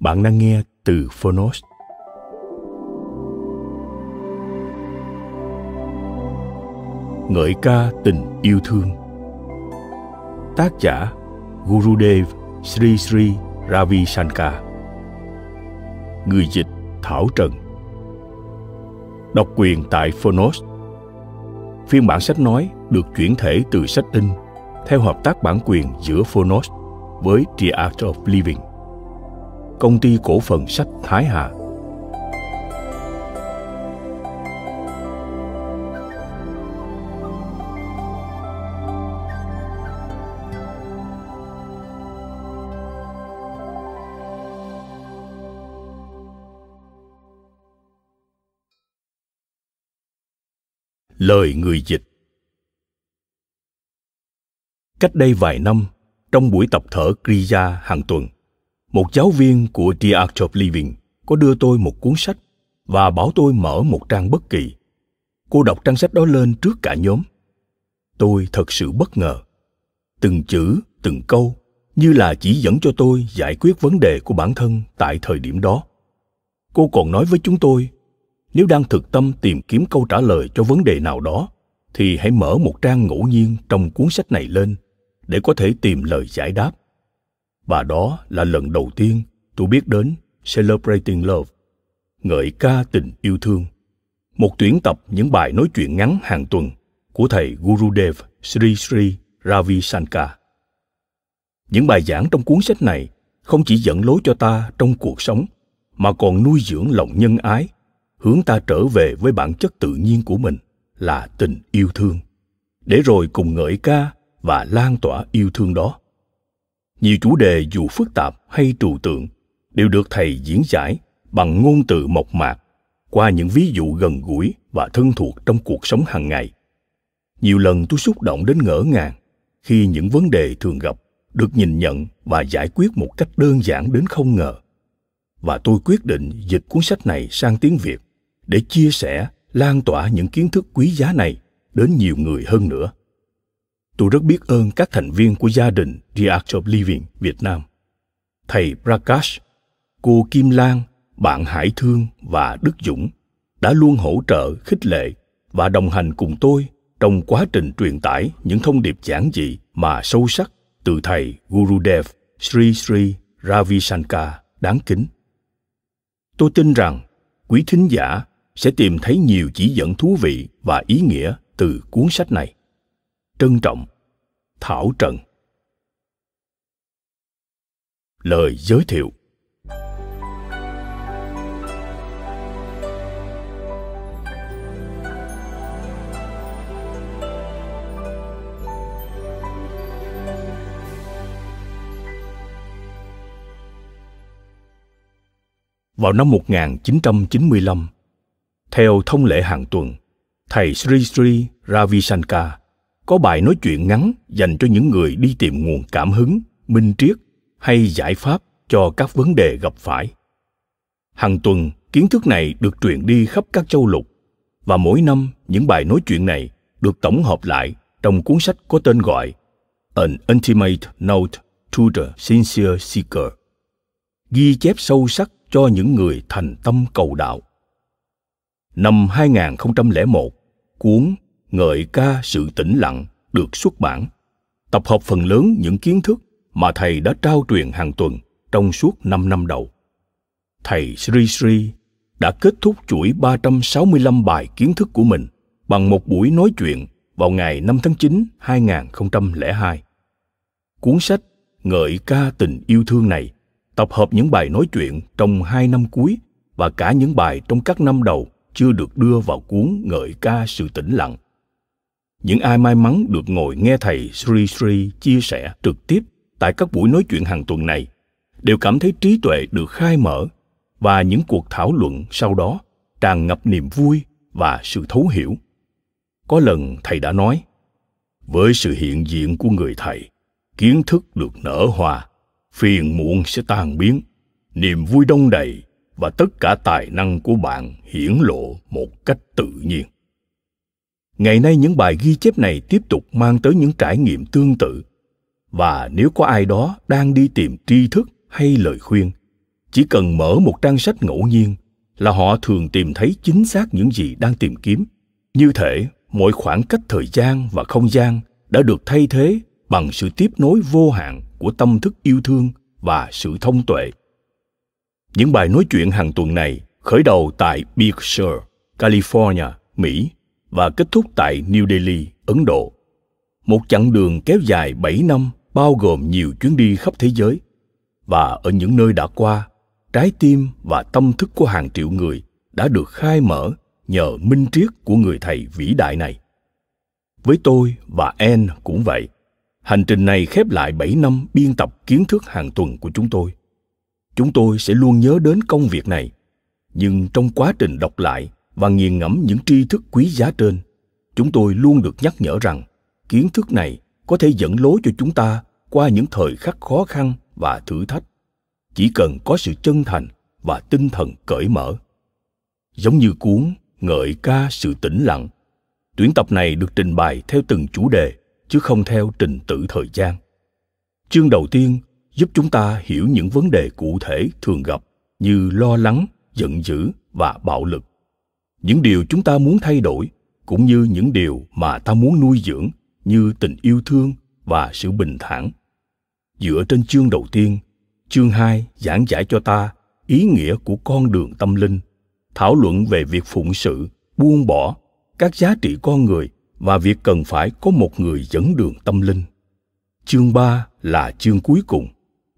Bạn đang nghe từ Phonos. Ngợi ca tình yêu thương Tác giả Gurudev Sri Sri Ravi Shankar Người dịch Thảo Trần Độc quyền tại Phonos Phiên bản sách nói được chuyển thể từ sách in theo hợp tác bản quyền giữa Phonos với The Art of Living công ty cổ phần sách Thái Hà. Lời người dịch Cách đây vài năm, trong buổi tập thở Kriya hàng tuần, một giáo viên của The Art of Living có đưa tôi một cuốn sách và bảo tôi mở một trang bất kỳ. Cô đọc trang sách đó lên trước cả nhóm. Tôi thật sự bất ngờ. Từng chữ, từng câu như là chỉ dẫn cho tôi giải quyết vấn đề của bản thân tại thời điểm đó. Cô còn nói với chúng tôi, nếu đang thực tâm tìm kiếm câu trả lời cho vấn đề nào đó, thì hãy mở một trang ngẫu nhiên trong cuốn sách này lên để có thể tìm lời giải đáp và đó là lần đầu tiên tôi biết đến Celebrating Love, ngợi ca tình yêu thương, một tuyển tập những bài nói chuyện ngắn hàng tuần của thầy Gurudev Sri Sri Ravi Shankar. Những bài giảng trong cuốn sách này không chỉ dẫn lối cho ta trong cuộc sống mà còn nuôi dưỡng lòng nhân ái, hướng ta trở về với bản chất tự nhiên của mình là tình yêu thương, để rồi cùng ngợi ca và lan tỏa yêu thương đó nhiều chủ đề dù phức tạp hay trừu tượng đều được thầy diễn giải bằng ngôn từ mộc mạc qua những ví dụ gần gũi và thân thuộc trong cuộc sống hàng ngày nhiều lần tôi xúc động đến ngỡ ngàng khi những vấn đề thường gặp được nhìn nhận và giải quyết một cách đơn giản đến không ngờ và tôi quyết định dịch cuốn sách này sang tiếng việt để chia sẻ lan tỏa những kiến thức quý giá này đến nhiều người hơn nữa Tôi rất biết ơn các thành viên của gia đình The Art of Living Việt Nam. Thầy Prakash, cô Kim Lan, bạn Hải Thương và Đức Dũng đã luôn hỗ trợ, khích lệ và đồng hành cùng tôi trong quá trình truyền tải những thông điệp giản dị mà sâu sắc từ thầy Gurudev Sri Sri Ravi Shankar đáng kính. Tôi tin rằng quý thính giả sẽ tìm thấy nhiều chỉ dẫn thú vị và ý nghĩa từ cuốn sách này trân trọng thảo trần lời giới thiệu Vào năm 1995, theo thông lệ hàng tuần, thầy Sri Sri Ravi Shankar có bài nói chuyện ngắn dành cho những người đi tìm nguồn cảm hứng minh triết hay giải pháp cho các vấn đề gặp phải hàng tuần kiến thức này được truyền đi khắp các châu lục và mỗi năm những bài nói chuyện này được tổng hợp lại trong cuốn sách có tên gọi An Intimate Note to the Sincere Seeker ghi chép sâu sắc cho những người thành tâm cầu đạo. Năm 2001, cuốn Ngợi ca sự tĩnh lặng được xuất bản, tập hợp phần lớn những kiến thức mà thầy đã trao truyền hàng tuần trong suốt 5 năm đầu. Thầy Sri Sri đã kết thúc chuỗi 365 bài kiến thức của mình bằng một buổi nói chuyện vào ngày 5 tháng 9, 2002. Cuốn sách Ngợi ca tình yêu thương này tập hợp những bài nói chuyện trong hai năm cuối và cả những bài trong các năm đầu chưa được đưa vào cuốn Ngợi ca sự tĩnh lặng những ai may mắn được ngồi nghe thầy Sri Sri chia sẻ trực tiếp tại các buổi nói chuyện hàng tuần này đều cảm thấy trí tuệ được khai mở và những cuộc thảo luận sau đó tràn ngập niềm vui và sự thấu hiểu. Có lần thầy đã nói, với sự hiện diện của người thầy, kiến thức được nở hòa, phiền muộn sẽ tan biến, niềm vui đông đầy và tất cả tài năng của bạn hiển lộ một cách tự nhiên ngày nay những bài ghi chép này tiếp tục mang tới những trải nghiệm tương tự và nếu có ai đó đang đi tìm tri thức hay lời khuyên chỉ cần mở một trang sách ngẫu nhiên là họ thường tìm thấy chính xác những gì đang tìm kiếm như thể mọi khoảng cách thời gian và không gian đã được thay thế bằng sự tiếp nối vô hạn của tâm thức yêu thương và sự thông tuệ những bài nói chuyện hàng tuần này khởi đầu tại big sur california mỹ và kết thúc tại New Delhi, Ấn Độ. Một chặng đường kéo dài 7 năm bao gồm nhiều chuyến đi khắp thế giới. Và ở những nơi đã qua, trái tim và tâm thức của hàng triệu người đã được khai mở nhờ minh triết của người thầy vĩ đại này. Với tôi và Anne cũng vậy. Hành trình này khép lại 7 năm biên tập kiến thức hàng tuần của chúng tôi. Chúng tôi sẽ luôn nhớ đến công việc này, nhưng trong quá trình đọc lại và nghiền ngẫm những tri thức quý giá trên chúng tôi luôn được nhắc nhở rằng kiến thức này có thể dẫn lối cho chúng ta qua những thời khắc khó khăn và thử thách chỉ cần có sự chân thành và tinh thần cởi mở giống như cuốn ngợi ca sự tĩnh lặng tuyển tập này được trình bày theo từng chủ đề chứ không theo trình tự thời gian chương đầu tiên giúp chúng ta hiểu những vấn đề cụ thể thường gặp như lo lắng giận dữ và bạo lực những điều chúng ta muốn thay đổi cũng như những điều mà ta muốn nuôi dưỡng như tình yêu thương và sự bình thản. Dựa trên chương đầu tiên, chương 2 giảng giải cho ta ý nghĩa của con đường tâm linh, thảo luận về việc phụng sự, buông bỏ, các giá trị con người và việc cần phải có một người dẫn đường tâm linh. Chương 3 là chương cuối cùng,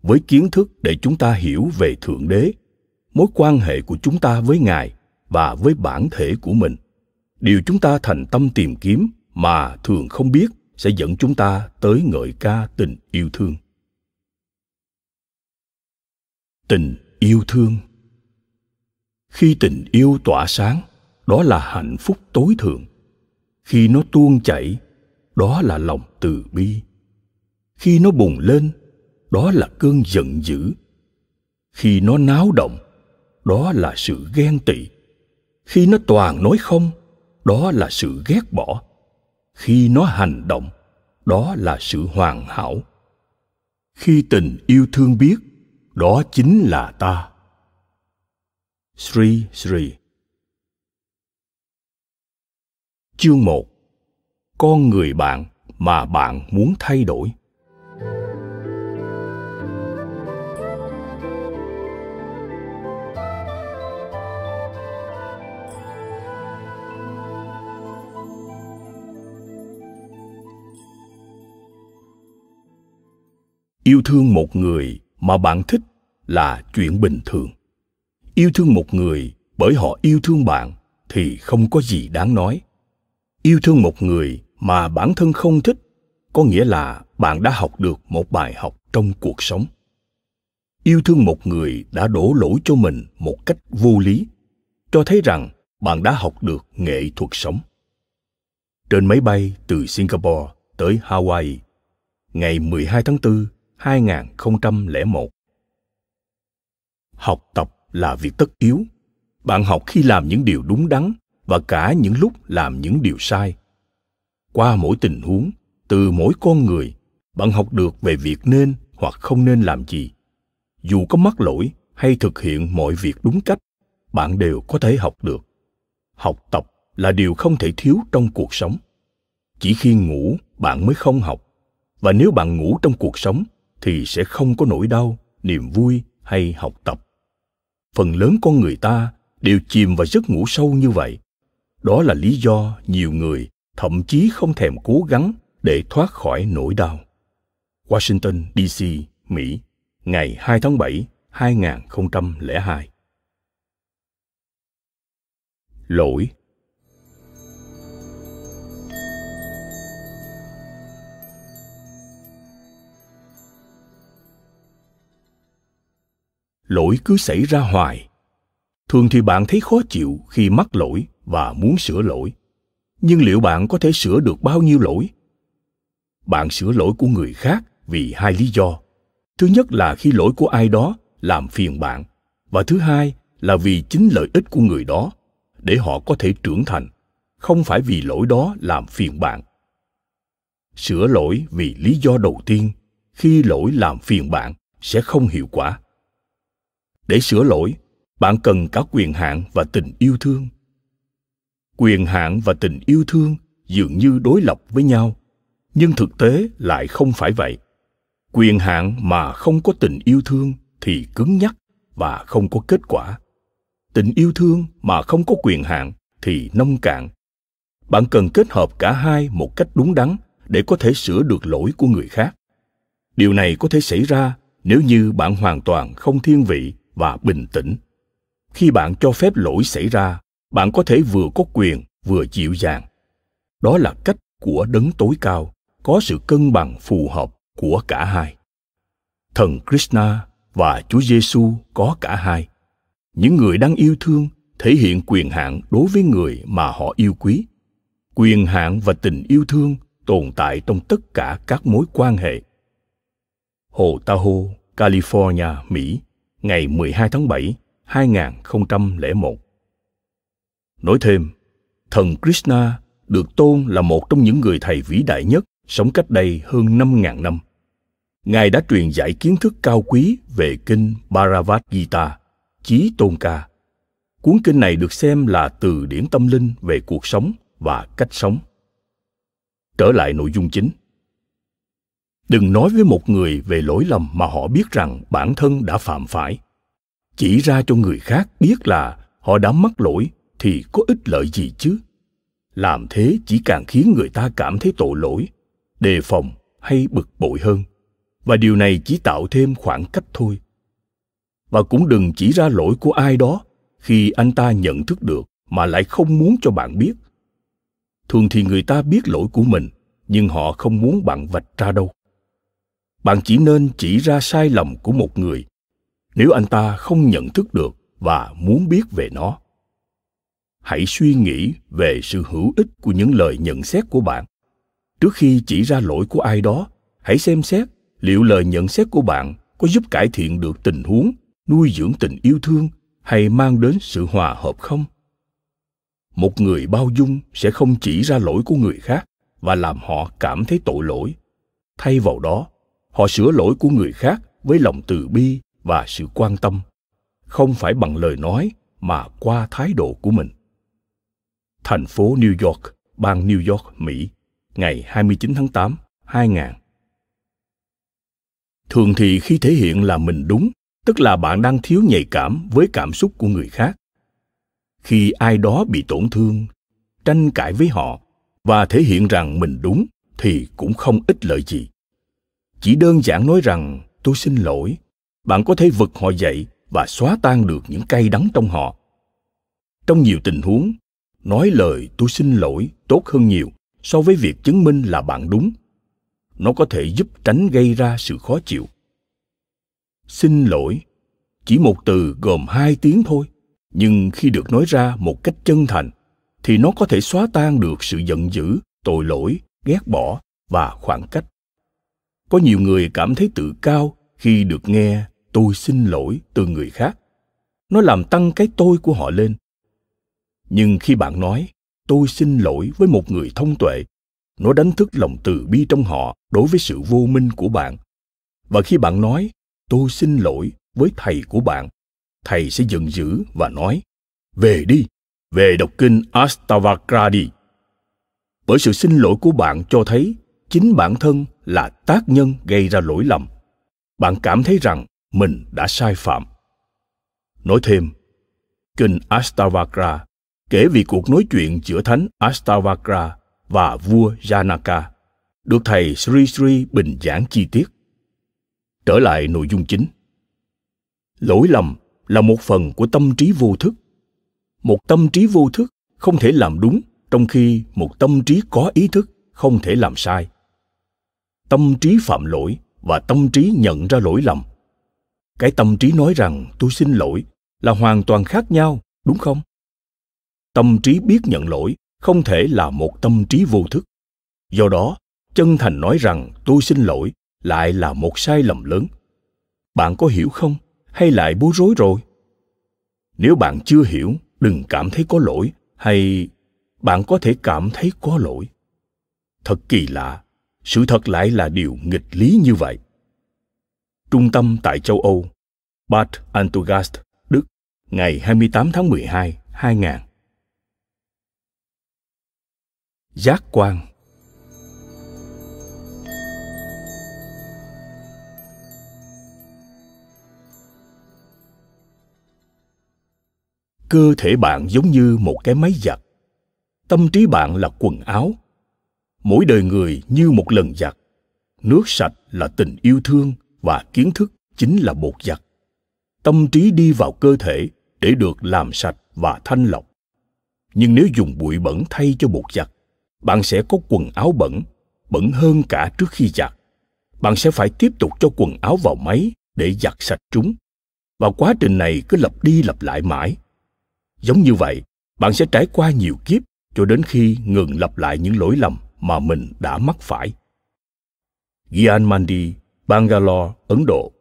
với kiến thức để chúng ta hiểu về Thượng Đế, mối quan hệ của chúng ta với Ngài và với bản thể của mình điều chúng ta thành tâm tìm kiếm mà thường không biết sẽ dẫn chúng ta tới ngợi ca tình yêu thương tình yêu thương khi tình yêu tỏa sáng đó là hạnh phúc tối thượng khi nó tuôn chảy đó là lòng từ bi khi nó bùng lên đó là cơn giận dữ khi nó náo động đó là sự ghen tị khi nó toàn nói không đó là sự ghét bỏ khi nó hành động đó là sự hoàn hảo khi tình yêu thương biết đó chính là ta Sri Sri Chương một, Con người bạn mà bạn muốn thay đổi yêu thương một người mà bạn thích là chuyện bình thường yêu thương một người bởi họ yêu thương bạn thì không có gì đáng nói yêu thương một người mà bản thân không thích có nghĩa là bạn đã học được một bài học trong cuộc sống yêu thương một người đã đổ lỗi cho mình một cách vô lý cho thấy rằng bạn đã học được nghệ thuật sống trên máy bay từ Singapore tới Hawaii ngày 12 tháng 4 2001 Học tập là việc tất yếu. Bạn học khi làm những điều đúng đắn và cả những lúc làm những điều sai. Qua mỗi tình huống, từ mỗi con người, bạn học được về việc nên hoặc không nên làm gì. Dù có mắc lỗi hay thực hiện mọi việc đúng cách, bạn đều có thể học được. Học tập là điều không thể thiếu trong cuộc sống. Chỉ khi ngủ, bạn mới không học. Và nếu bạn ngủ trong cuộc sống, thì sẽ không có nỗi đau niềm vui hay học tập phần lớn con người ta đều chìm vào giấc ngủ sâu như vậy đó là lý do nhiều người thậm chí không thèm cố gắng để thoát khỏi nỗi đau. Washington, D.C., Mỹ, ngày 2 tháng 7, 2002 Lỗi lỗi cứ xảy ra hoài thường thì bạn thấy khó chịu khi mắc lỗi và muốn sửa lỗi nhưng liệu bạn có thể sửa được bao nhiêu lỗi bạn sửa lỗi của người khác vì hai lý do thứ nhất là khi lỗi của ai đó làm phiền bạn và thứ hai là vì chính lợi ích của người đó để họ có thể trưởng thành không phải vì lỗi đó làm phiền bạn sửa lỗi vì lý do đầu tiên khi lỗi làm phiền bạn sẽ không hiệu quả để sửa lỗi bạn cần cả quyền hạn và tình yêu thương quyền hạn và tình yêu thương dường như đối lập với nhau nhưng thực tế lại không phải vậy quyền hạn mà không có tình yêu thương thì cứng nhắc và không có kết quả tình yêu thương mà không có quyền hạn thì nông cạn bạn cần kết hợp cả hai một cách đúng đắn để có thể sửa được lỗi của người khác điều này có thể xảy ra nếu như bạn hoàn toàn không thiên vị và bình tĩnh khi bạn cho phép lỗi xảy ra bạn có thể vừa có quyền vừa dịu dàng đó là cách của đấng tối cao có sự cân bằng phù hợp của cả hai thần krishna và chúa giêsu có cả hai những người đang yêu thương thể hiện quyền hạn đối với người mà họ yêu quý quyền hạn và tình yêu thương tồn tại trong tất cả các mối quan hệ hồ tahoe california mỹ ngày 12 tháng 7, 2001. Nói thêm, thần Krishna được tôn là một trong những người thầy vĩ đại nhất sống cách đây hơn 5.000 năm. Ngài đã truyền dạy kiến thức cao quý về kinh Bharavad Gita, Chí Tôn Ca. Cuốn kinh này được xem là từ điển tâm linh về cuộc sống và cách sống. Trở lại nội dung chính đừng nói với một người về lỗi lầm mà họ biết rằng bản thân đã phạm phải chỉ ra cho người khác biết là họ đã mắc lỗi thì có ích lợi gì chứ làm thế chỉ càng khiến người ta cảm thấy tội lỗi đề phòng hay bực bội hơn và điều này chỉ tạo thêm khoảng cách thôi và cũng đừng chỉ ra lỗi của ai đó khi anh ta nhận thức được mà lại không muốn cho bạn biết thường thì người ta biết lỗi của mình nhưng họ không muốn bạn vạch ra đâu bạn chỉ nên chỉ ra sai lầm của một người nếu anh ta không nhận thức được và muốn biết về nó hãy suy nghĩ về sự hữu ích của những lời nhận xét của bạn trước khi chỉ ra lỗi của ai đó hãy xem xét liệu lời nhận xét của bạn có giúp cải thiện được tình huống nuôi dưỡng tình yêu thương hay mang đến sự hòa hợp không một người bao dung sẽ không chỉ ra lỗi của người khác và làm họ cảm thấy tội lỗi thay vào đó họ sửa lỗi của người khác với lòng từ bi và sự quan tâm không phải bằng lời nói mà qua thái độ của mình. Thành phố New York, bang New York, Mỹ, ngày 29 tháng 8, 2000. Thường thì khi thể hiện là mình đúng, tức là bạn đang thiếu nhạy cảm với cảm xúc của người khác. Khi ai đó bị tổn thương, tranh cãi với họ và thể hiện rằng mình đúng thì cũng không ích lợi gì chỉ đơn giản nói rằng tôi xin lỗi bạn có thể vực họ dậy và xóa tan được những cay đắng trong họ trong nhiều tình huống nói lời tôi xin lỗi tốt hơn nhiều so với việc chứng minh là bạn đúng nó có thể giúp tránh gây ra sự khó chịu xin lỗi chỉ một từ gồm hai tiếng thôi nhưng khi được nói ra một cách chân thành thì nó có thể xóa tan được sự giận dữ tội lỗi ghét bỏ và khoảng cách có nhiều người cảm thấy tự cao khi được nghe tôi xin lỗi từ người khác nó làm tăng cái tôi của họ lên nhưng khi bạn nói tôi xin lỗi với một người thông tuệ nó đánh thức lòng từ bi trong họ đối với sự vô minh của bạn và khi bạn nói tôi xin lỗi với thầy của bạn thầy sẽ giận dữ và nói về đi về đọc kinh astavakra đi bởi sự xin lỗi của bạn cho thấy chính bản thân là tác nhân gây ra lỗi lầm bạn cảm thấy rằng mình đã sai phạm nói thêm kinh astavakra kể về cuộc nói chuyện giữa thánh astavakra và vua janaka được thầy sri sri bình giảng chi tiết trở lại nội dung chính lỗi lầm là một phần của tâm trí vô thức một tâm trí vô thức không thể làm đúng trong khi một tâm trí có ý thức không thể làm sai tâm trí phạm lỗi và tâm trí nhận ra lỗi lầm cái tâm trí nói rằng tôi xin lỗi là hoàn toàn khác nhau đúng không tâm trí biết nhận lỗi không thể là một tâm trí vô thức do đó chân thành nói rằng tôi xin lỗi lại là một sai lầm lớn bạn có hiểu không hay lại bối rối rồi nếu bạn chưa hiểu đừng cảm thấy có lỗi hay bạn có thể cảm thấy có lỗi thật kỳ lạ sự thật lại là điều nghịch lý như vậy trung tâm tại châu Âu, Bad Antogast, Đức, ngày 28 tháng 12, 2000. Giác quan Cơ thể bạn giống như một cái máy giặt. Tâm trí bạn là quần áo mỗi đời người như một lần giặt nước sạch là tình yêu thương và kiến thức chính là bột giặt tâm trí đi vào cơ thể để được làm sạch và thanh lọc nhưng nếu dùng bụi bẩn thay cho bột giặt bạn sẽ có quần áo bẩn bẩn hơn cả trước khi giặt bạn sẽ phải tiếp tục cho quần áo vào máy để giặt sạch chúng và quá trình này cứ lặp đi lặp lại mãi giống như vậy bạn sẽ trải qua nhiều kiếp cho đến khi ngừng lặp lại những lỗi lầm mà mình đã mắc phải. Gyan Bangalore, Ấn Độ,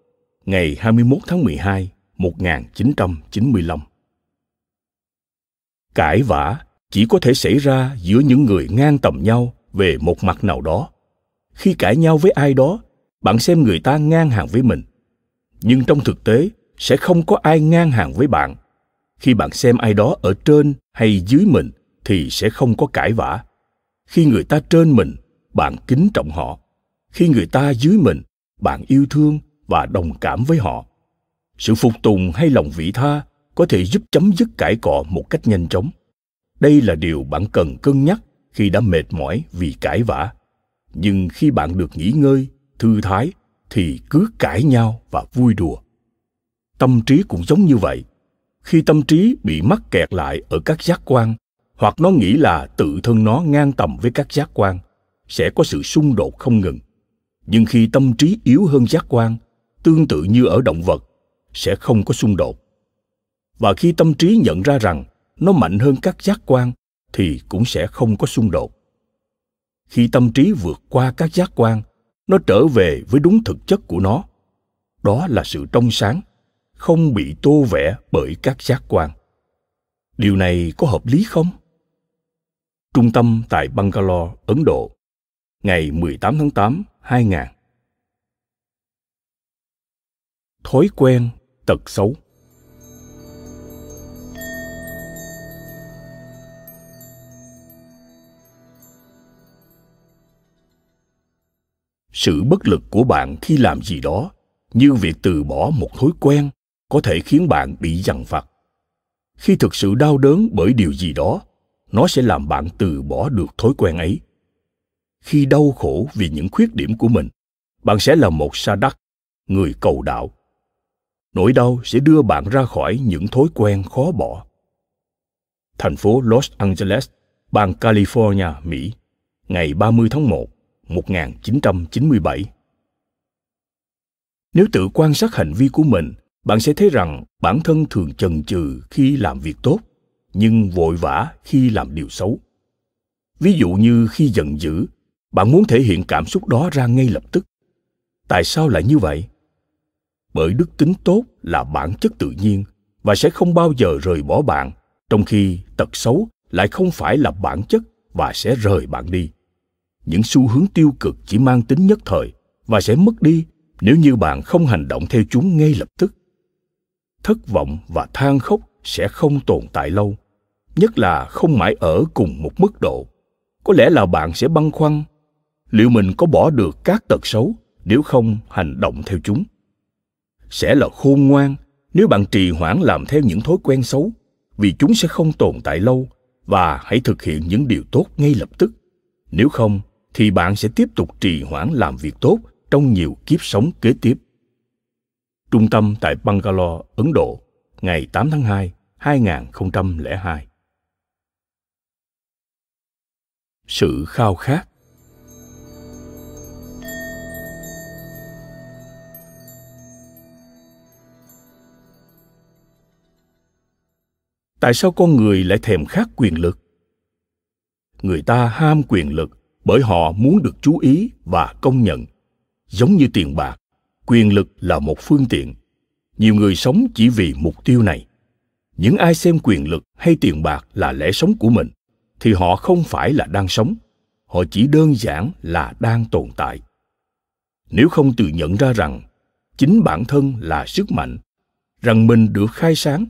ngày 21 tháng 12, 1995. Cãi vã chỉ có thể xảy ra giữa những người ngang tầm nhau về một mặt nào đó. Khi cãi nhau với ai đó, bạn xem người ta ngang hàng với mình. Nhưng trong thực tế, sẽ không có ai ngang hàng với bạn. Khi bạn xem ai đó ở trên hay dưới mình thì sẽ không có cãi vã khi người ta trên mình bạn kính trọng họ khi người ta dưới mình bạn yêu thương và đồng cảm với họ sự phục tùng hay lòng vị tha có thể giúp chấm dứt cãi cọ một cách nhanh chóng đây là điều bạn cần cân nhắc khi đã mệt mỏi vì cãi vã nhưng khi bạn được nghỉ ngơi thư thái thì cứ cãi nhau và vui đùa tâm trí cũng giống như vậy khi tâm trí bị mắc kẹt lại ở các giác quan hoặc nó nghĩ là tự thân nó ngang tầm với các giác quan sẽ có sự xung đột không ngừng nhưng khi tâm trí yếu hơn giác quan tương tự như ở động vật sẽ không có xung đột và khi tâm trí nhận ra rằng nó mạnh hơn các giác quan thì cũng sẽ không có xung đột khi tâm trí vượt qua các giác quan nó trở về với đúng thực chất của nó đó là sự trong sáng không bị tô vẽ bởi các giác quan điều này có hợp lý không trung tâm tại Bangalore, Ấn Độ, ngày 18 tháng 8, 2000. Thói quen tật xấu sự bất lực của bạn khi làm gì đó như việc từ bỏ một thói quen có thể khiến bạn bị dằn vặt khi thực sự đau đớn bởi điều gì đó nó sẽ làm bạn từ bỏ được thói quen ấy khi đau khổ vì những khuyết điểm của mình bạn sẽ là một sa đắc người cầu đạo nỗi đau sẽ đưa bạn ra khỏi những thói quen khó bỏ thành phố Los Angeles, bang California, Mỹ, ngày 30 tháng 1, 1997. Nếu tự quan sát hành vi của mình, bạn sẽ thấy rằng bản thân thường chần chừ khi làm việc tốt nhưng vội vã khi làm điều xấu ví dụ như khi giận dữ bạn muốn thể hiện cảm xúc đó ra ngay lập tức tại sao lại như vậy bởi đức tính tốt là bản chất tự nhiên và sẽ không bao giờ rời bỏ bạn trong khi tật xấu lại không phải là bản chất và sẽ rời bạn đi những xu hướng tiêu cực chỉ mang tính nhất thời và sẽ mất đi nếu như bạn không hành động theo chúng ngay lập tức thất vọng và than khóc sẽ không tồn tại lâu nhất là không mãi ở cùng một mức độ có lẽ là bạn sẽ băn khoăn liệu mình có bỏ được các tật xấu nếu không hành động theo chúng sẽ là khôn ngoan nếu bạn trì hoãn làm theo những thói quen xấu vì chúng sẽ không tồn tại lâu và hãy thực hiện những điều tốt ngay lập tức nếu không thì bạn sẽ tiếp tục trì hoãn làm việc tốt trong nhiều kiếp sống kế tiếp trung tâm tại bangalore ấn độ ngày 8 tháng 2, 2002. Sự khao khát Tại sao con người lại thèm khát quyền lực? Người ta ham quyền lực bởi họ muốn được chú ý và công nhận. Giống như tiền bạc, quyền lực là một phương tiện nhiều người sống chỉ vì mục tiêu này những ai xem quyền lực hay tiền bạc là lẽ sống của mình thì họ không phải là đang sống họ chỉ đơn giản là đang tồn tại nếu không tự nhận ra rằng chính bản thân là sức mạnh rằng mình được khai sáng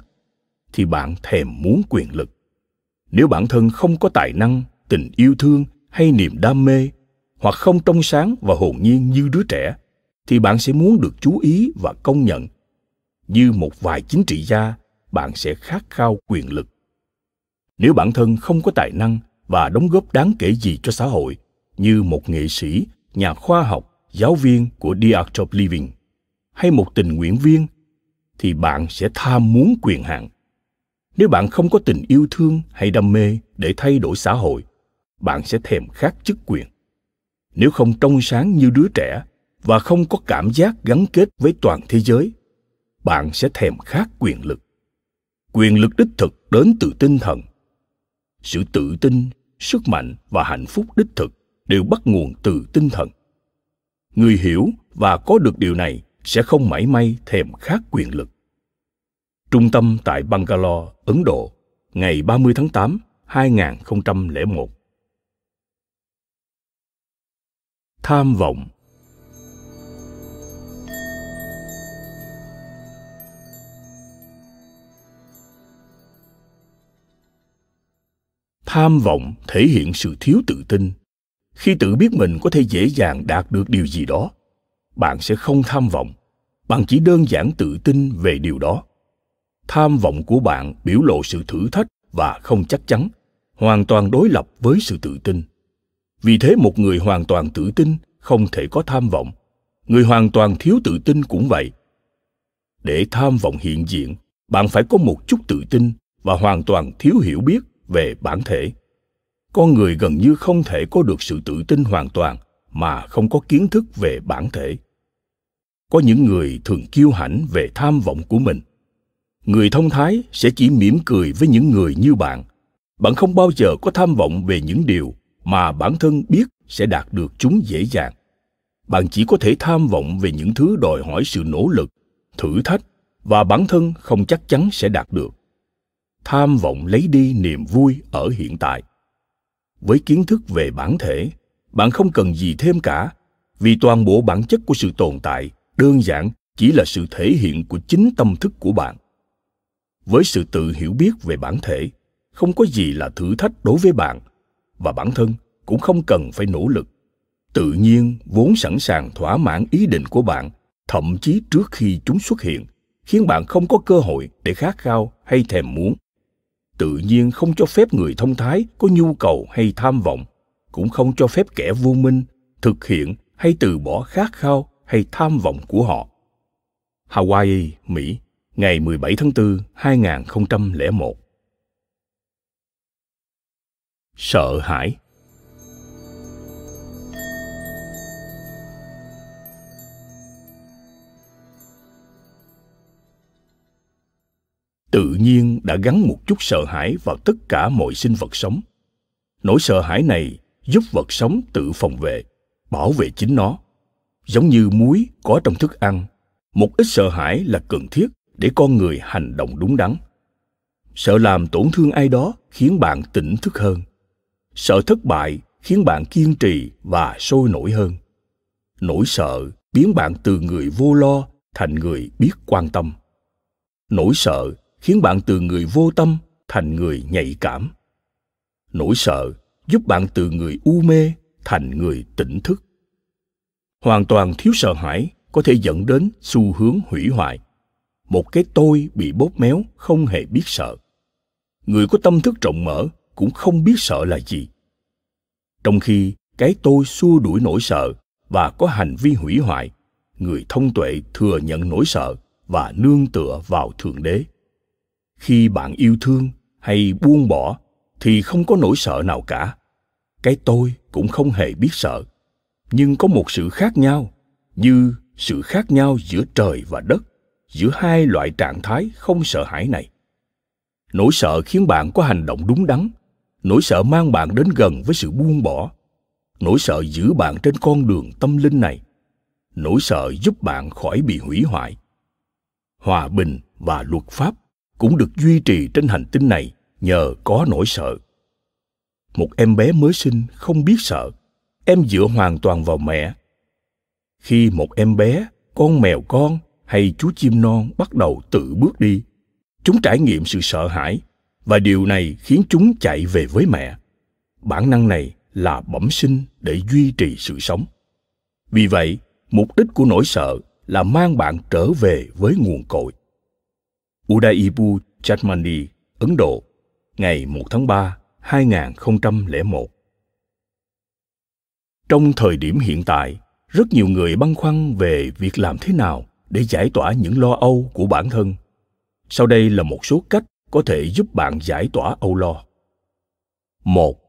thì bạn thèm muốn quyền lực nếu bản thân không có tài năng tình yêu thương hay niềm đam mê hoặc không trong sáng và hồn nhiên như đứa trẻ thì bạn sẽ muốn được chú ý và công nhận như một vài chính trị gia bạn sẽ khát khao quyền lực nếu bản thân không có tài năng và đóng góp đáng kể gì cho xã hội như một nghệ sĩ nhà khoa học giáo viên của the art of living hay một tình nguyện viên thì bạn sẽ tham muốn quyền hạn nếu bạn không có tình yêu thương hay đam mê để thay đổi xã hội bạn sẽ thèm khát chức quyền nếu không trong sáng như đứa trẻ và không có cảm giác gắn kết với toàn thế giới bạn sẽ thèm khát quyền lực quyền lực đích thực đến từ tinh thần sự tự tin sức mạnh và hạnh phúc đích thực đều bắt nguồn từ tinh thần người hiểu và có được điều này sẽ không mảy may thèm khát quyền lực trung tâm tại Bangalore, Ấn Độ, ngày 30 tháng 8, 2001. Tham vọng tham vọng thể hiện sự thiếu tự tin khi tự biết mình có thể dễ dàng đạt được điều gì đó bạn sẽ không tham vọng bạn chỉ đơn giản tự tin về điều đó tham vọng của bạn biểu lộ sự thử thách và không chắc chắn hoàn toàn đối lập với sự tự tin vì thế một người hoàn toàn tự tin không thể có tham vọng người hoàn toàn thiếu tự tin cũng vậy để tham vọng hiện diện bạn phải có một chút tự tin và hoàn toàn thiếu hiểu biết về bản thể con người gần như không thể có được sự tự tin hoàn toàn mà không có kiến thức về bản thể có những người thường kiêu hãnh về tham vọng của mình người thông thái sẽ chỉ mỉm cười với những người như bạn bạn không bao giờ có tham vọng về những điều mà bản thân biết sẽ đạt được chúng dễ dàng bạn chỉ có thể tham vọng về những thứ đòi hỏi sự nỗ lực thử thách và bản thân không chắc chắn sẽ đạt được tham vọng lấy đi niềm vui ở hiện tại với kiến thức về bản thể bạn không cần gì thêm cả vì toàn bộ bản chất của sự tồn tại đơn giản chỉ là sự thể hiện của chính tâm thức của bạn với sự tự hiểu biết về bản thể không có gì là thử thách đối với bạn và bản thân cũng không cần phải nỗ lực tự nhiên vốn sẵn sàng thỏa mãn ý định của bạn thậm chí trước khi chúng xuất hiện khiến bạn không có cơ hội để khát khao hay thèm muốn tự nhiên không cho phép người thông thái có nhu cầu hay tham vọng cũng không cho phép kẻ vô minh thực hiện hay từ bỏ khát khao hay tham vọng của họ. Hawaii, Mỹ, ngày 17 tháng 4, 2001 Sợ hãi tự nhiên đã gắn một chút sợ hãi vào tất cả mọi sinh vật sống nỗi sợ hãi này giúp vật sống tự phòng vệ bảo vệ chính nó giống như muối có trong thức ăn một ít sợ hãi là cần thiết để con người hành động đúng đắn sợ làm tổn thương ai đó khiến bạn tỉnh thức hơn sợ thất bại khiến bạn kiên trì và sôi nổi hơn nỗi sợ biến bạn từ người vô lo thành người biết quan tâm nỗi sợ khiến bạn từ người vô tâm thành người nhạy cảm nỗi sợ giúp bạn từ người u mê thành người tỉnh thức hoàn toàn thiếu sợ hãi có thể dẫn đến xu hướng hủy hoại một cái tôi bị bóp méo không hề biết sợ người có tâm thức rộng mở cũng không biết sợ là gì trong khi cái tôi xua đuổi nỗi sợ và có hành vi hủy hoại người thông tuệ thừa nhận nỗi sợ và nương tựa vào thượng đế khi bạn yêu thương hay buông bỏ thì không có nỗi sợ nào cả cái tôi cũng không hề biết sợ nhưng có một sự khác nhau như sự khác nhau giữa trời và đất giữa hai loại trạng thái không sợ hãi này nỗi sợ khiến bạn có hành động đúng đắn nỗi sợ mang bạn đến gần với sự buông bỏ nỗi sợ giữ bạn trên con đường tâm linh này nỗi sợ giúp bạn khỏi bị hủy hoại hòa bình và luật pháp cũng được duy trì trên hành tinh này nhờ có nỗi sợ một em bé mới sinh không biết sợ em dựa hoàn toàn vào mẹ khi một em bé con mèo con hay chú chim non bắt đầu tự bước đi chúng trải nghiệm sự sợ hãi và điều này khiến chúng chạy về với mẹ bản năng này là bẩm sinh để duy trì sự sống vì vậy mục đích của nỗi sợ là mang bạn trở về với nguồn cội Udaipu Chatmandi, Ấn Độ, ngày 1 tháng 3, 2001. Trong thời điểm hiện tại, rất nhiều người băn khoăn về việc làm thế nào để giải tỏa những lo âu của bản thân. Sau đây là một số cách có thể giúp bạn giải tỏa âu lo. 1.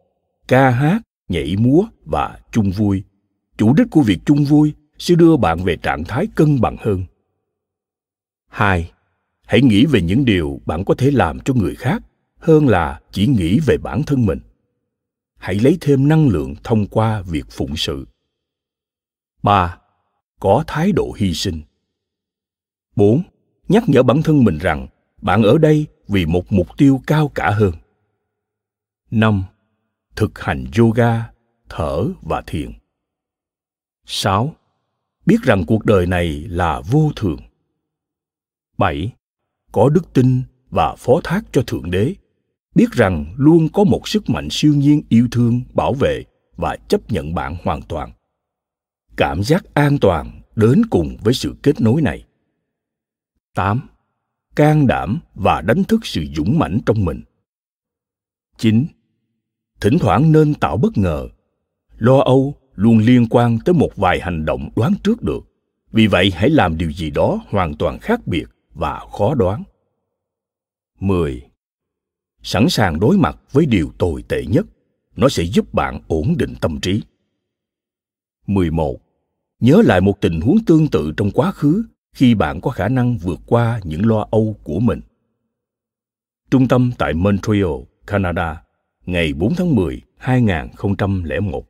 Ca hát, nhảy múa và chung vui. Chủ đích của việc chung vui sẽ đưa bạn về trạng thái cân bằng hơn. 2 hãy nghĩ về những điều bạn có thể làm cho người khác hơn là chỉ nghĩ về bản thân mình hãy lấy thêm năng lượng thông qua việc phụng sự ba Có thái độ hy sinh bốn Nhắc nhở bản thân mình rằng bạn ở đây vì một mục tiêu cao cả hơn. năm Thực hành yoga, thở và thiền. sáu Biết rằng cuộc đời này là vô thường. bảy có đức tin và phó thác cho thượng đế biết rằng luôn có một sức mạnh siêu nhiên yêu thương bảo vệ và chấp nhận bạn hoàn toàn cảm giác an toàn đến cùng với sự kết nối này 8. Can đảm và đánh thức sự dũng mãnh trong mình. 9. Thỉnh thoảng nên tạo bất ngờ. Lo âu luôn liên quan tới một vài hành động đoán trước được. Vì vậy hãy làm điều gì đó hoàn toàn khác biệt và khó đoán. 10. Sẵn sàng đối mặt với điều tồi tệ nhất, nó sẽ giúp bạn ổn định tâm trí. 11. Nhớ lại một tình huống tương tự trong quá khứ khi bạn có khả năng vượt qua những lo âu của mình. Trung tâm tại Montreal, Canada, ngày 4 tháng 10, 2001.